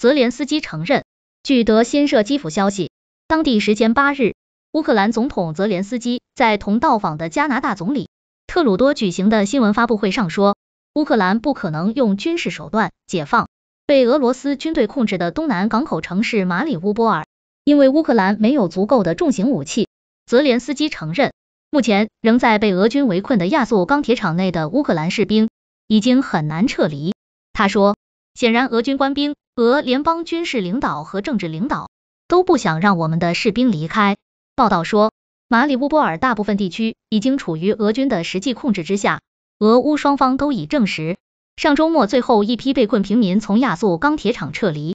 泽连斯基承认，据德新社基辅消息，当地时间八日，乌克兰总统泽连斯基在同到访的加拿大总理特鲁多举行的新闻发布会上说，乌克兰不可能用军事手段解放被俄罗斯军队控制的东南港口城市马里乌波尔，因为乌克兰没有足够的重型武器。泽连斯基承认，目前仍在被俄军围困的亚速钢铁厂内的乌克兰士兵已经很难撤离。他说，显然俄军官兵。俄联邦军事领导和政治领导都不想让我们的士兵离开。报道说，马里乌波尔大部分地区已经处于俄军的实际控制之下。俄乌双方都已证实，上周末最后一批被困平民从亚速钢铁厂撤离。